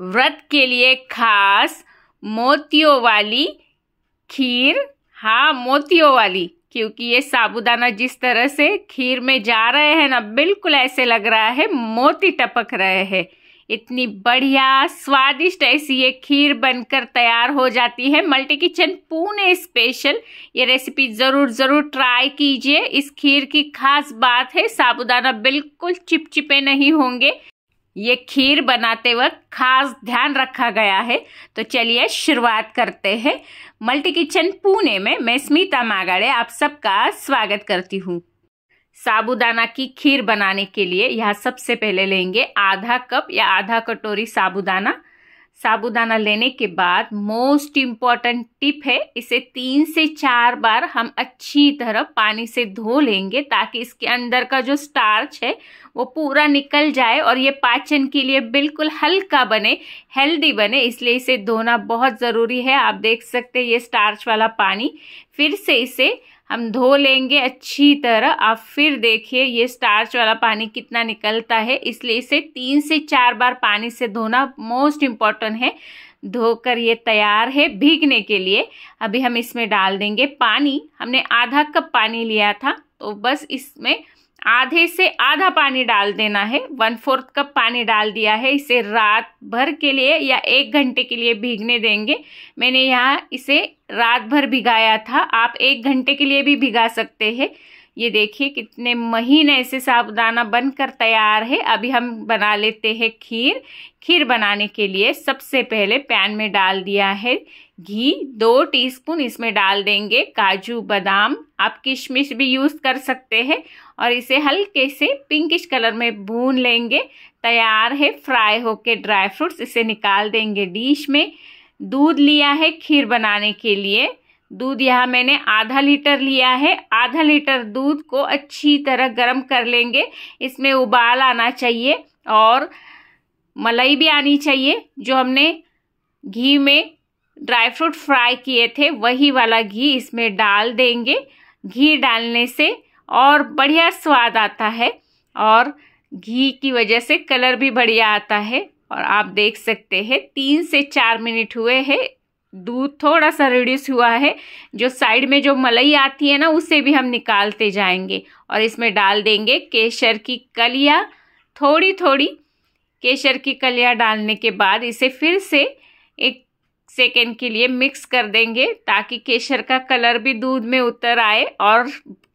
व्रत के लिए खास मोतियों वाली खीर हाँ मोतियों वाली क्योंकि ये साबुदाना जिस तरह से खीर में जा रहे हैं ना बिल्कुल ऐसे लग रहा है मोती टपक रहे हैं इतनी बढ़िया स्वादिष्ट ऐसी ये खीर बनकर तैयार हो जाती है मल्टी किचन पुणे स्पेशल ये रेसिपी ज़रूर ज़रूर ट्राई कीजिए इस खीर की खास बात है साबुदाना बिल्कुल चिपचिपे नहीं होंगे ये खीर बनाते वक्त खास ध्यान रखा गया है तो चलिए शुरुआत करते हैं मल्टी किचन पुणे में मैं स्मिता मागाड़े आप सबका स्वागत करती हूँ साबुदाना की खीर बनाने के लिए यह सबसे पहले लेंगे आधा कप या आधा कटोरी साबुदाना साबुदाना लेने के बाद मोस्ट इम्पॉर्टेंट टिप है इसे तीन से चार बार हम अच्छी तरह पानी से धो लेंगे ताकि इसके अंदर का जो स्टार्च है वो पूरा निकल जाए और ये पाचन के लिए बिल्कुल हल्का बने हेल्दी बने इसलिए इसे धोना बहुत ज़रूरी है आप देख सकते हैं ये स्टार्च वाला पानी फिर से इसे हम धो लेंगे अच्छी तरह आप फिर देखिए ये स्टार्च वाला पानी कितना निकलता है इसलिए इसे तीन से चार बार पानी से धोना मोस्ट इम्पॉर्टेंट है धोकर ये तैयार है भीगने के लिए अभी हम इसमें डाल देंगे पानी हमने आधा कप पानी लिया था तो बस इसमें आधे से आधा पानी डाल देना है वन फोर्थ कप पानी डाल दिया है इसे रात भर के लिए या एक घंटे के लिए भीगने देंगे मैंने यहाँ इसे रात भर भिगाया था आप एक घंटे के लिए भी भिगा सकते हैं ये देखिए कितने महीने से साबुदाना बनकर तैयार है अभी हम बना लेते हैं खीर खीर बनाने के लिए सबसे पहले पैन में डाल दिया है घी दो टीस्पून इसमें डाल देंगे काजू बादाम आप किशमिश भी यूज़ कर सकते हैं और इसे हल्के से पिंकिश कलर में भून लेंगे तैयार है फ्राई होके ड्राई फ्रूट्स इसे निकाल देंगे डिश में दूध लिया है खीर बनाने के लिए दूध यहाँ मैंने आधा लीटर लिया है आधा लीटर दूध को अच्छी तरह गर्म कर लेंगे इसमें उबाल आना चाहिए और मलाई भी आनी चाहिए जो हमने घी में ड्राई फ्रूट फ्राई किए थे वही वाला घी इसमें डाल देंगे घी डालने से और बढ़िया स्वाद आता है और घी की वजह से कलर भी बढ़िया आता है और आप देख सकते हैं तीन से चार मिनट हुए हैं दूध थोड़ा सा रिड्यूस हुआ है जो साइड में जो मलाई आती है ना उसे भी हम निकालते जाएंगे और इसमें डाल देंगे केसर की कलिया थोड़ी थोड़ी केसर की कलिया डालने के बाद इसे फिर से एक सेकेंड के लिए मिक्स कर देंगे ताकि केसर का कलर भी दूध में उतर आए और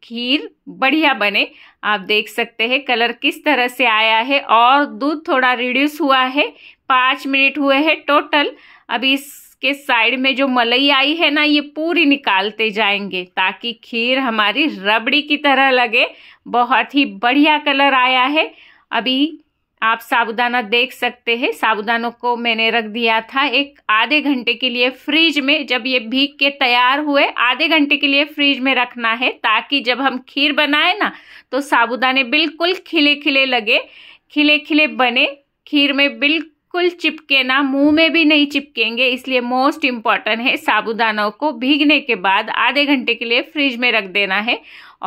खीर बढ़िया बने आप देख सकते हैं कलर किस तरह से आया है और दूध थोड़ा रिड्यूस हुआ है पाँच मिनट हुए हैं टोटल अभी इस इसके साइड में जो मलाई आई है ना ये पूरी निकालते जाएंगे ताकि खीर हमारी रबड़ी की तरह लगे बहुत ही बढ़िया कलर आया है अभी आप साबुदाना देख सकते हैं साबुदानों को मैंने रख दिया था एक आधे घंटे के लिए फ्रिज में जब ये भीग के तैयार हुए आधे घंटे के लिए फ्रिज में रखना है ताकि जब हम खीर बनाए ना तो साबुदाने बिल्कुल खिले खिले लगे खिले खिले बने खीर में बिल्कुल बिल्कुल चिपके ना मुंह में भी नहीं चिपकेंगे इसलिए मोस्ट इम्पॉर्टेंट है साबुदानों को भीगने के बाद आधे घंटे के लिए फ्रिज में रख देना है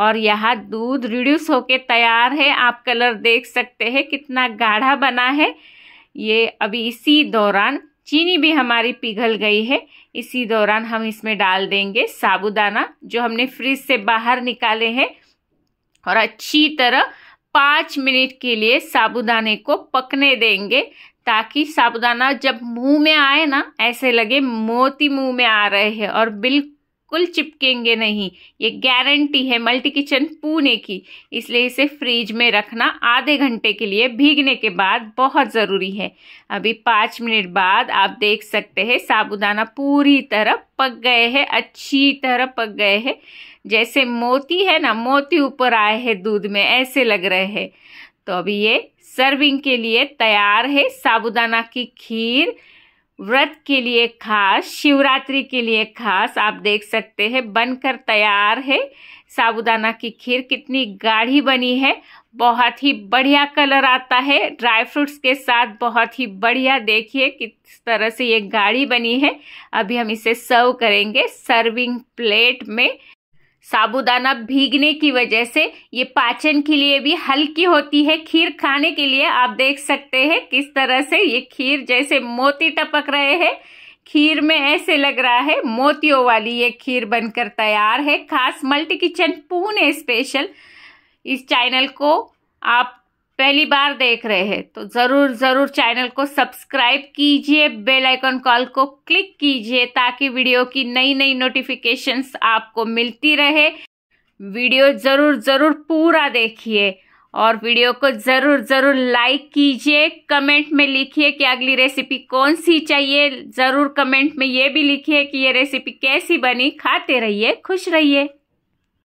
और यहाँ दूध रिड्यूस होके तैयार है आप कलर देख सकते हैं कितना गाढ़ा बना है ये अभी इसी दौरान चीनी भी हमारी पिघल गई है इसी दौरान हम इसमें डाल देंगे साबुदाना जो हमने फ्रिज से बाहर निकाले हैं और अच्छी तरह पाँच मिनट के लिए साबुदाने को पकने देंगे ताकि साबुदाना जब मुंह में आए ना ऐसे लगे मोती मुंह में आ रहे हैं और बिल्कुल चिपकेंगे नहीं ये गारंटी है मल्टी किचन पुणे की इसलिए इसे फ्रीज में रखना आधे घंटे के लिए भीगने के बाद बहुत ज़रूरी है अभी पाँच मिनट बाद आप देख सकते हैं साबुदाना पूरी तरह पक गए हैं अच्छी तरह पक गए हैं जैसे मोती है ना मोती ऊपर आए हैं दूध में ऐसे लग रहे हैं तो अभी ये सर्विंग के लिए तैयार है साबुदाना की खीर व्रत के लिए खास शिवरात्रि के लिए खास आप देख सकते हैं बनकर तैयार है साबुदाना की खीर कितनी गाढ़ी बनी है बहुत ही बढ़िया कलर आता है ड्राई फ्रूट्स के साथ बहुत ही बढ़िया देखिए किस तरह से ये गाढ़ी बनी है अभी हम इसे सर्व करेंगे सर्विंग प्लेट में साबुदाना भीगने की वजह से ये पाचन के लिए भी हल्की होती है खीर खाने के लिए आप देख सकते हैं किस तरह से ये खीर जैसे मोती टपक रहे हैं खीर में ऐसे लग रहा है मोतियों वाली ये खीर बनकर तैयार है खास मल्टी किचन पुणे स्पेशल इस चैनल को आप पहली बार देख रहे हैं तो ज़रूर ज़रूर चैनल को सब्सक्राइब कीजिए बेल आइकन कॉल को क्लिक कीजिए ताकि वीडियो की नई नई नोटिफिकेशंस आपको मिलती रहे वीडियो ज़रूर ज़रूर पूरा देखिए और वीडियो को ज़रूर ज़रूर लाइक कीजिए कमेंट में लिखिए कि अगली रेसिपी कौन सी चाहिए ज़रूर कमेंट में ये भी लिखिए कि ये रेसिपी कैसी बनी खाते रहिए खुश रहिए